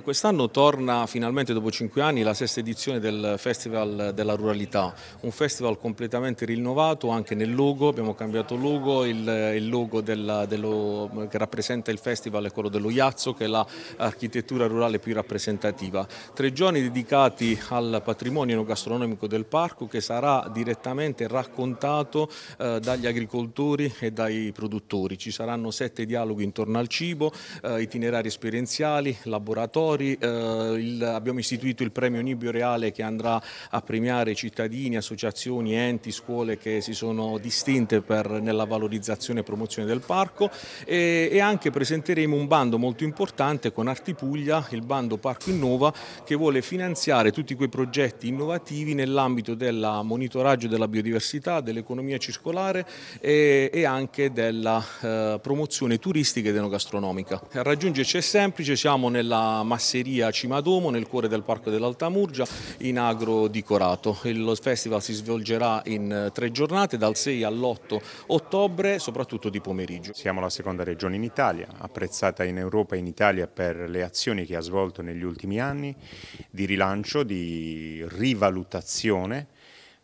Quest'anno torna finalmente dopo cinque anni la sesta edizione del Festival della Ruralità, un festival completamente rinnovato anche nel logo, abbiamo cambiato logo, il, il logo della, dello, che rappresenta il festival è quello dello Iazzo che è l'architettura rurale più rappresentativa. Tre giorni dedicati al patrimonio gastronomico del parco che sarà direttamente raccontato eh, dagli agricoltori e dai produttori. Ci saranno sette dialoghi intorno al cibo, eh, itinerari esperienziali, laboratori lavoratori, eh, il, abbiamo istituito il premio Nibio Reale che andrà a premiare cittadini, associazioni, enti, scuole che si sono distinte per, nella valorizzazione e promozione del parco e, e anche presenteremo un bando molto importante con Arti Puglia, il bando Parco Innova che vuole finanziare tutti quei progetti innovativi nell'ambito del monitoraggio della biodiversità, dell'economia circolare e, e anche della eh, promozione turistica ed enogastronomica. Raggiungerci è semplice, siamo nella masseria a Cimadomo nel cuore del Parco dell'Alta Murgia in agro di Corato. Il festival si svolgerà in eh, tre giornate dal 6 all'8 ottobre soprattutto di pomeriggio. Siamo la seconda regione in Italia, apprezzata in Europa e in Italia per le azioni che ha svolto negli ultimi anni di rilancio, di rivalutazione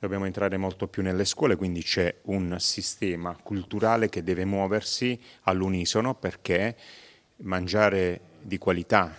dobbiamo entrare molto più nelle scuole, quindi c'è un sistema culturale che deve muoversi all'unisono perché mangiare di qualità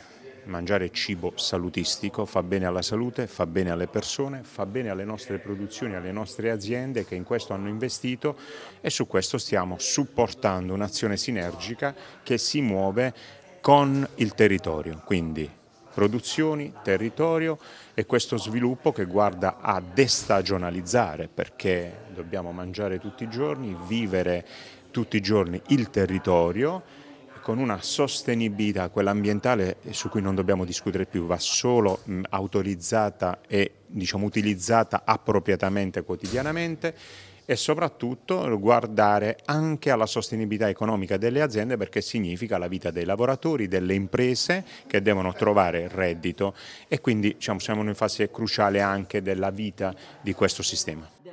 mangiare cibo salutistico, fa bene alla salute, fa bene alle persone, fa bene alle nostre produzioni, alle nostre aziende che in questo hanno investito e su questo stiamo supportando un'azione sinergica che si muove con il territorio, quindi produzioni, territorio e questo sviluppo che guarda a destagionalizzare perché dobbiamo mangiare tutti i giorni, vivere tutti i giorni il territorio con una sostenibilità, quella ambientale su cui non dobbiamo discutere più, va solo mh, autorizzata e diciamo, utilizzata appropriatamente quotidianamente e soprattutto guardare anche alla sostenibilità economica delle aziende perché significa la vita dei lavoratori, delle imprese che devono trovare reddito e quindi diciamo, siamo in una fase cruciale anche della vita di questo sistema.